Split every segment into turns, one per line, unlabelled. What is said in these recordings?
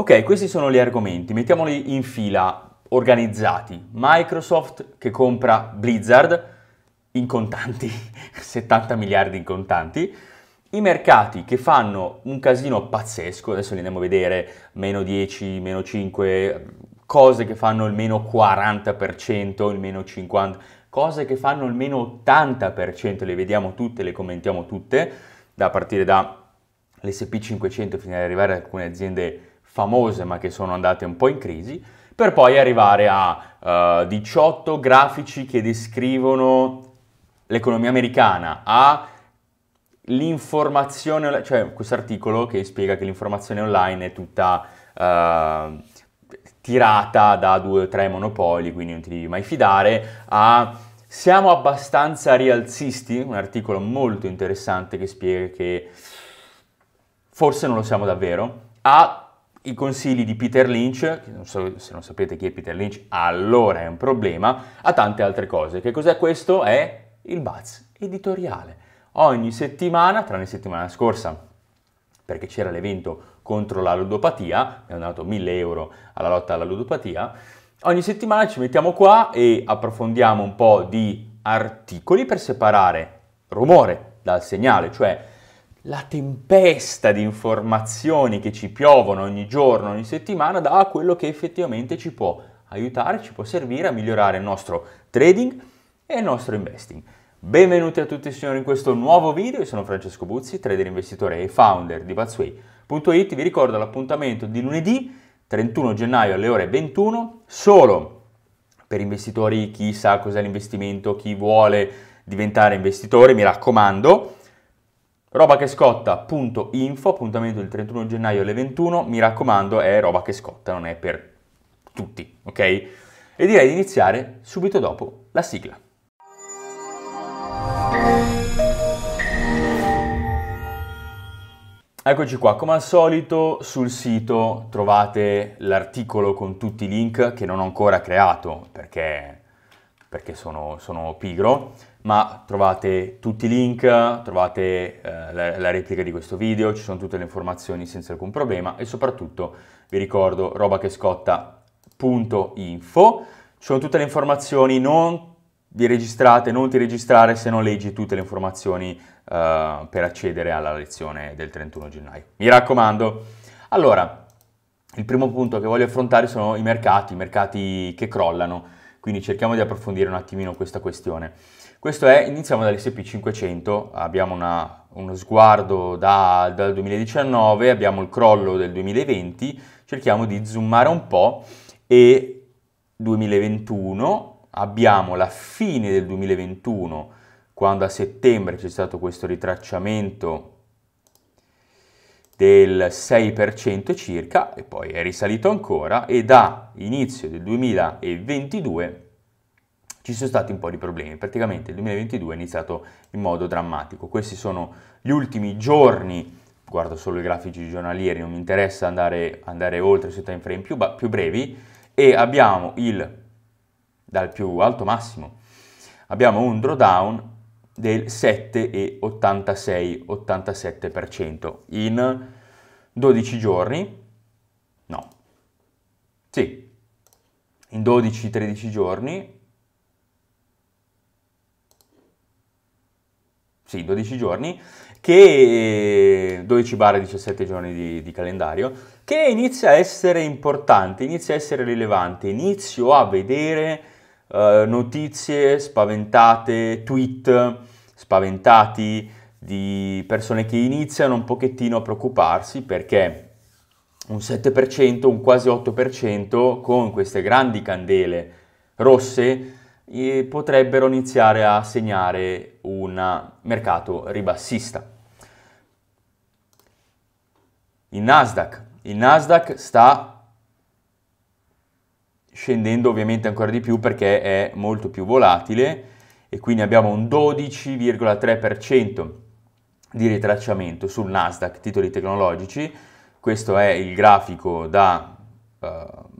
Ok, questi sono gli argomenti, mettiamoli in fila, organizzati. Microsoft che compra Blizzard in contanti, 70 miliardi in contanti. I mercati che fanno un casino pazzesco, adesso li andiamo a vedere, meno 10, meno 5, cose che fanno il meno 40%, il meno 50%, cose che fanno il meno 80%, le vediamo tutte, le commentiamo tutte, da partire da l'SP500 fino ad arrivare ad alcune aziende famose ma che sono andate un po' in crisi, per poi arrivare a uh, eh, 18 grafici che descrivono l'economia americana, a l'informazione, cioè questo articolo che spiega che l'informazione online è tutta uh, tirata da due o tre monopoli, quindi non ti devi mai fidare, a siamo abbastanza rialzisti, un articolo molto interessante che spiega che forse non lo siamo davvero, a i consigli di Peter Lynch, non so, se non sapete chi è Peter Lynch, allora è un problema, a tante altre cose. Che cos'è questo? È il Buzz editoriale. Ogni settimana, tranne settimana scorsa, perché c'era l'evento contro la ludopatia, abbiamo dato 1000 euro alla lotta alla ludopatia, ogni settimana ci mettiamo qua e approfondiamo un po' di articoli per separare rumore dal segnale, cioè la tempesta di informazioni che ci piovono ogni giorno, ogni settimana, da quello che effettivamente ci può aiutare, ci può servire a migliorare il nostro trading e il nostro investing. Benvenuti a tutti signori in questo nuovo video, io sono Francesco Buzzi, trader investitore e founder di Pathway.it, vi ricordo l'appuntamento di lunedì 31 gennaio alle ore 21, solo per investitori, chi sa cos'è l'investimento, chi vuole diventare investitore, mi raccomando, Roba che scotta.info, appuntamento del 31 gennaio alle 21, mi raccomando è roba che scotta, non è per tutti, ok? E direi di iniziare subito dopo la sigla. Eccoci qua, come al solito sul sito trovate l'articolo con tutti i link che non ho ancora creato perché perché sono, sono pigro, ma trovate tutti i link, trovate eh, la, la, replica di questo video, ci sono tutte le informazioni senza alcun problema e soprattutto vi ricordo robachescotta.info, ci sono tutte le informazioni, non vi registrate, non ti registrare se non leggi tutte le informazioni eh, per accedere alla lezione del 31 gennaio. Mi raccomando. Allora, il primo punto che voglio affrontare sono i mercati, i mercati che crollano. Quindi cerchiamo di approfondire un attimino questa questione. Questo è, iniziamo dall'SP500, abbiamo una, uno sguardo da, dal 2019, abbiamo il crollo del 2020, cerchiamo di zoomare un po' e 2021, abbiamo la fine del 2021, quando a settembre c'è stato questo ritracciamento del 6% circa e poi è risalito ancora e da inizio del 2022 ci sono stati un po' di problemi, praticamente il 2022 è iniziato in modo drammatico, questi sono gli ultimi giorni, guardo solo i grafici giornalieri, non mi interessa andare, andare oltre sui time frame più, più brevi e abbiamo il, dal più alto massimo, abbiamo un drawdown del 7,86-87% in 12 giorni, no, sì, in 12-13 giorni, sì, 12 giorni, che 12 barre 17 giorni di, di calendario, che inizia a essere importante, inizia a essere rilevante, inizio a vedere eh, notizie spaventate, tweet spaventati di persone che iniziano un pochettino a preoccuparsi perché un 7%, un quasi 8% con queste grandi candele rosse eh, potrebbero iniziare a segnare un mercato ribassista. Il Nasdaq, il Nasdaq sta scendendo ovviamente ancora di più perché è molto più volatile e quindi abbiamo un 12,3% di ritracciamento sul Nasdaq titoli tecnologici. Questo è il grafico da uh,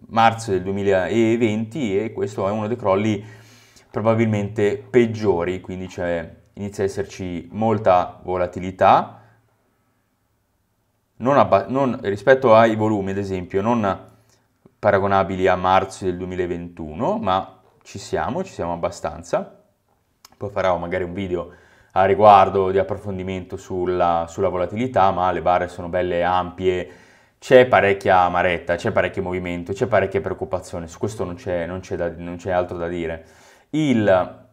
marzo del 2020 e questo è uno dei crolli probabilmente peggiori, quindi inizia a esserci molta volatilità. Non abba- non, rispetto ai volumi, ad esempio, non paragonabili a marzo del 2021, ma ci siamo, ci siamo abbastanza. Poi farò magari un video a riguardo di approfondimento sulla, sulla volatilità, ma le barre sono belle ampie, c'è parecchia maretta, c'è parecchio movimento, c'è parecchia preoccupazione, su questo non c'è, non c'è, da, non c'è altro da dire. Il,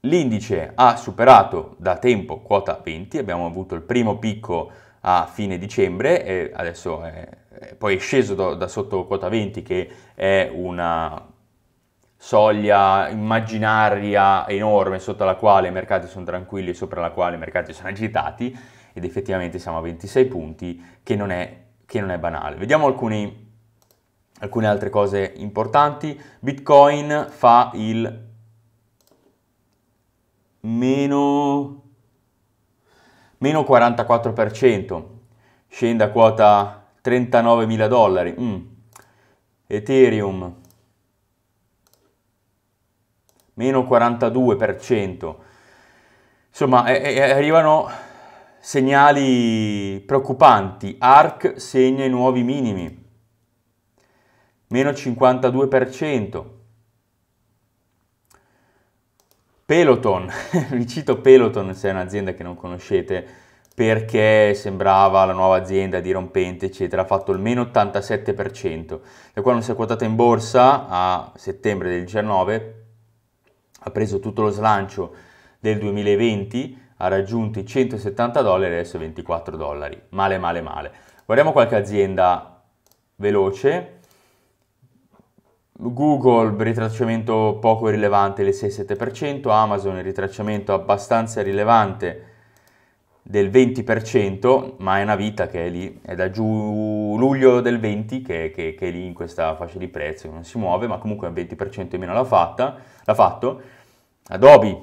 l'indice ha superato da tempo quota 20, abbiamo avuto il primo picco a fine dicembre e adesso è eh, poi è sceso da, da sotto quota 20 che è una soglia immaginaria enorme sotto la quale i mercati sono tranquilli e sopra la quale i mercati sono agitati ed effettivamente siamo a 26 punti che non è, che non è banale. Vediamo alcuni, alcune altre cose importanti. Bitcoin fa il meno, meno 44%, scende a quota 39.000 dollari. Mm. Ethereum, meno 42%. Insomma, eh, arrivano segnali preoccupanti. ARC segna i nuovi minimi, meno 52%. Peloton, vi cito Peloton se è un'azienda che non conoscete, perché sembrava la nuova azienda dirompente, eccetera, ha fatto il meno 87%. Da quando si è quotata in borsa a settembre del 19 ha preso tutto lo slancio del 2020, ha raggiunto i 170 dollari e adesso 24 dollari. Male, male, male. Guardiamo qualche azienda veloce. Google, ritracciamento poco rilevante, il 6-7%, Amazon, ritracciamento abbastanza rilevante, del 20%, ma è una vita che è lì, è da giù luglio del 20 che, che, che è lì in questa fascia di prezzo, non si muove, ma comunque il 20% in meno l'ha, fatta, l'ha fatto. Adobe,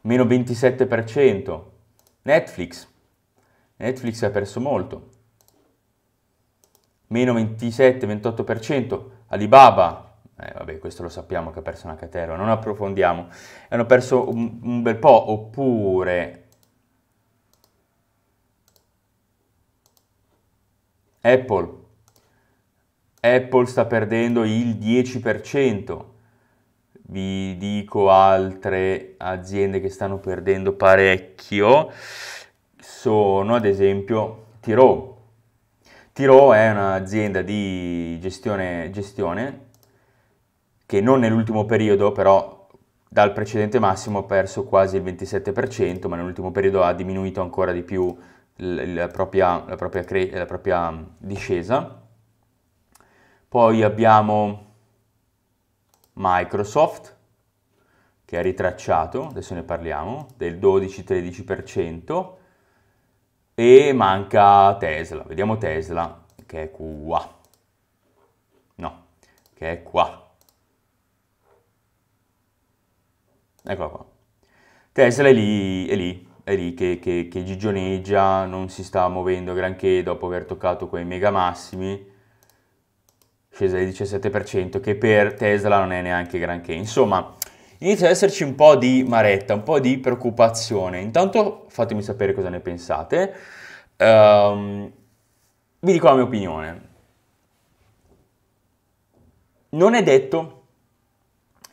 meno 27%, Netflix, Netflix ha perso molto, meno 27-28%, Alibaba eh, vabbè, questo lo sappiamo che ha perso Nakatero, non approfondiamo. Hanno perso un, un bel po', oppure... Apple. Apple sta perdendo il 10%. Vi dico altre aziende che stanno perdendo parecchio. Sono ad esempio Tiro. Tiro è un'azienda di gestione, gestione che non nell'ultimo periodo, però dal precedente massimo ha perso quasi il 27%, ma nell'ultimo periodo ha diminuito ancora di più la propria, la propria, cre- la propria discesa. Poi abbiamo Microsoft che ha ritracciato, adesso ne parliamo, del 12-13% e manca Tesla. Vediamo Tesla che è qua. No, che è qua. Eccola qua. Tesla è lì, è lì, è lì che, che, che gigioneggia, non si sta muovendo granché dopo aver toccato quei mega massimi scesa del 17%, che per Tesla non è neanche granché. Insomma, inizia ad esserci un po' di maretta, un po' di preoccupazione. Intanto fatemi sapere cosa ne pensate. Um, vi dico la mia opinione. Non è detto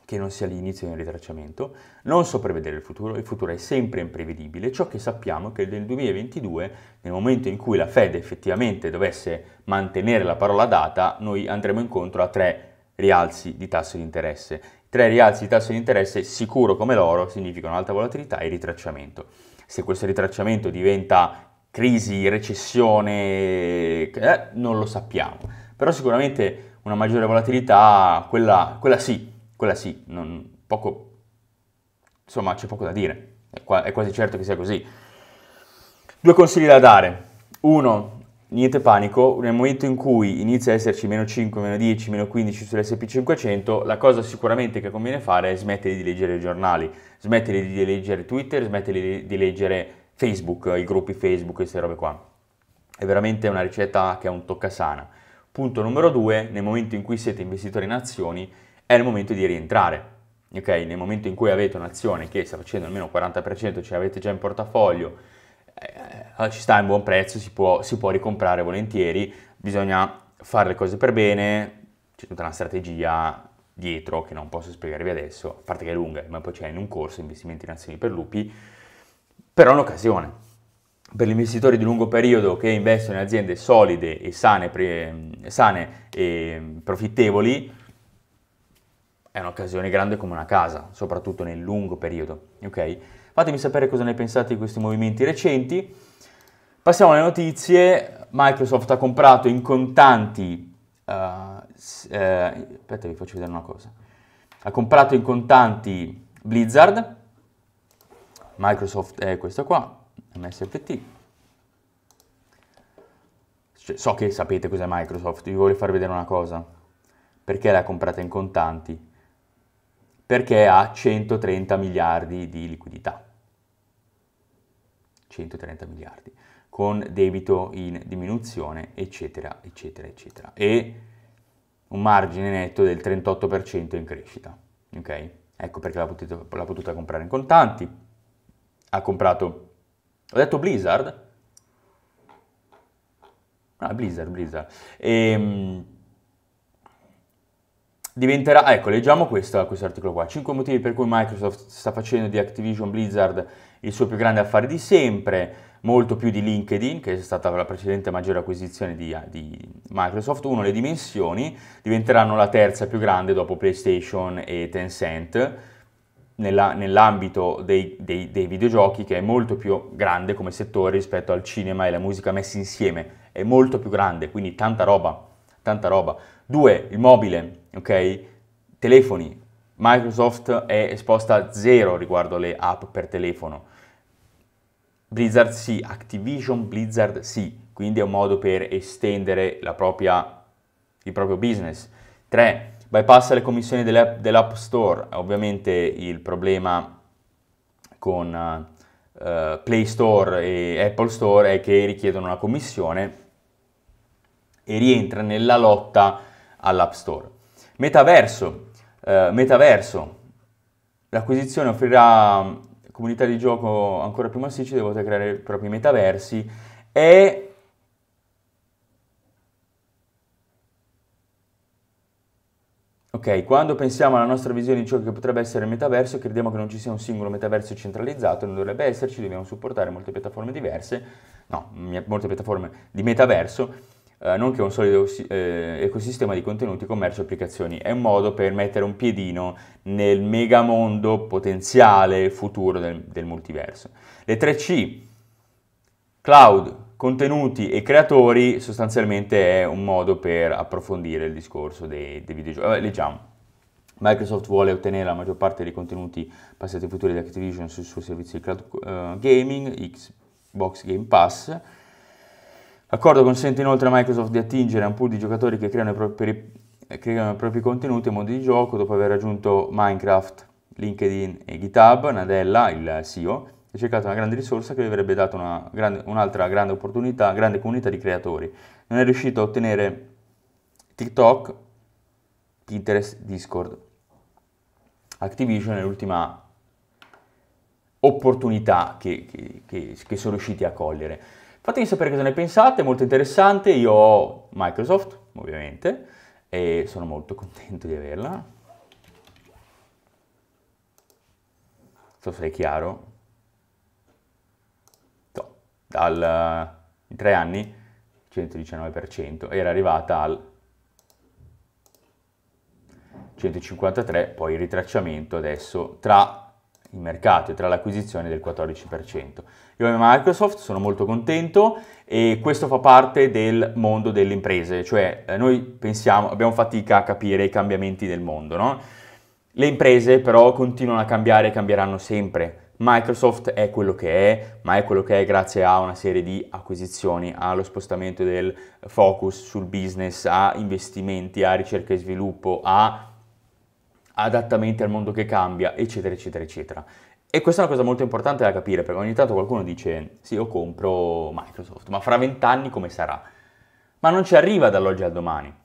che non sia l'inizio di un ritracciamento. Non so prevedere il futuro, il futuro è sempre imprevedibile. Ciò che sappiamo è che nel 2022, nel momento in cui la Fed effettivamente dovesse mantenere la parola data, noi andremo incontro a tre rialzi di tasso di interesse. Tre rialzi di tasso di interesse sicuro come l'oro significano alta volatilità e ritracciamento. Se questo ritracciamento diventa crisi, recessione, eh, non lo sappiamo. Però sicuramente una maggiore volatilità, quella, quella sì, quella sì, non, poco, insomma c'è poco da dire, è, qua, è quasi certo che sia così. Due consigli da dare. Uno, niente panico, nel momento in cui inizia a esserci meno 5, meno 10, meno 15 sull'SP500, la cosa sicuramente che conviene fare è smettere di leggere i giornali, smettere di leggere Twitter, smettere di leggere Facebook, i gruppi Facebook, queste robe qua. È veramente una ricetta che è un toccasana. Punto numero due, nel momento in cui siete investitori in azioni, è il momento di rientrare. Ok, nel momento in cui avete un'azione che sta facendo almeno il 40%, ce l'avete già in portafoglio, eh, ci sta a buon prezzo, si può, si può ricomprare volentieri, bisogna fare le cose per bene, c'è tutta una strategia dietro che non posso spiegarvi adesso, a parte che è lunga, ma poi c'è in un corso investimenti in azioni per lupi, però è un'occasione. Per gli investitori di lungo periodo che investono in aziende solide e sane, pre, sane e profittevoli, è un'occasione grande come una casa, soprattutto nel lungo periodo. Ok? Fatemi sapere cosa ne pensate di questi movimenti recenti. Passiamo alle notizie. Microsoft ha comprato in contanti... Uh, eh, aspetta, vi faccio vedere una cosa. Ha comprato in contanti Blizzard. Microsoft è questa qua, MSFT. Cioè, so che sapete cos'è Microsoft, vi voglio far vedere una cosa. Perché l'ha comprata in contanti? perché ha 130 miliardi di liquidità. 130 miliardi con debito in diminuzione, eccetera, eccetera, eccetera. E un margine netto del 38% in crescita. Ok? Ecco perché l'ha, potuto, l'ha potuta comprare in contanti. Ha comprato, ho detto Blizzard? No, ah, Blizzard, Blizzard. Ehm diventerà, ecco, leggiamo questo, questo articolo qua, 5 motivi per cui Microsoft sta facendo di Activision Blizzard il suo più grande affare di sempre, molto più di LinkedIn, che è stata la precedente maggiore acquisizione di, di Microsoft. Uno, le dimensioni diventeranno la terza più grande dopo PlayStation e Tencent nella, nell'ambito dei, dei, dei, videogiochi, che è molto più grande come settore rispetto al cinema e la musica messi insieme, è molto più grande, quindi tanta roba, tanta roba. 2. Il mobile, ok? Telefoni. Microsoft è esposta a zero riguardo le app per telefono. Blizzard sì, Activision Blizzard sì, quindi è un modo per estendere propria, il proprio business. 3. Bypassa le commissioni dell'app, dell'app Store, ovviamente il problema con uh, Play Store e Apple Store è che richiedono una commissione e rientra nella lotta all'App Store. Metaverso, eh, metaverso. l'acquisizione offrirà mm, comunità di gioco ancora più massicce devono creare i propri metaversi e Ok, quando pensiamo alla nostra visione di ciò che potrebbe essere il metaverso, crediamo che non ci sia un singolo metaverso centralizzato, non dovrebbe esserci, dobbiamo supportare molte piattaforme diverse, no, molte piattaforme di metaverso, eh, nonché un solido eh, ecosistema di contenuti, commercio e applicazioni. È un modo per mettere un piedino nel megamondo potenziale futuro del, del multiverso. Le 3C, cloud, contenuti e creatori, sostanzialmente è un modo per approfondire il discorso dei, dei videogiochi. leggiamo. Microsoft vuole ottenere la maggior parte dei contenuti passati e futuri di Activision sul suo servizio di cloud uh, gaming, Xbox Game Pass, L'accordo consente inoltre a Microsoft di attingere a un pool di giocatori che creano i propri, eh, creano i propri contenuti e modi di gioco dopo aver raggiunto Minecraft, LinkedIn e GitHub. Nadella, il CEO, ha cercato una grande risorsa che gli avrebbe dato grande, un'altra grande opportunità, grande comunità di creatori. Non è riuscito a ottenere TikTok, Pinterest, Discord. Activision è l'ultima opportunità che, che, che, che sono riusciti a cogliere. Fatemi sapere cosa ne pensate, è molto interessante. Io ho Microsoft, ovviamente, e sono molto contento di averla. Non so se è chiaro. No, dal, in tre anni, 119%, era arrivata al 153, poi il ritracciamento adesso tra il mercato e tra l'acquisizione del 14%. Io e Microsoft sono molto contento e questo fa parte del mondo delle imprese, cioè eh, noi pensiamo, abbiamo fatica a capire i cambiamenti del mondo, no? Le imprese però continuano a cambiare e cambieranno sempre. Microsoft è quello che è, ma è quello che è grazie a una serie di acquisizioni, allo spostamento del focus sul business, a investimenti, a ricerca e sviluppo, a adattamenti al mondo che cambia, eccetera, eccetera, eccetera. E questa è una cosa molto importante da capire, perché ogni tanto qualcuno dice, sì, io compro Microsoft, ma fra vent'anni come sarà? Ma non ci arriva dall'oggi al domani.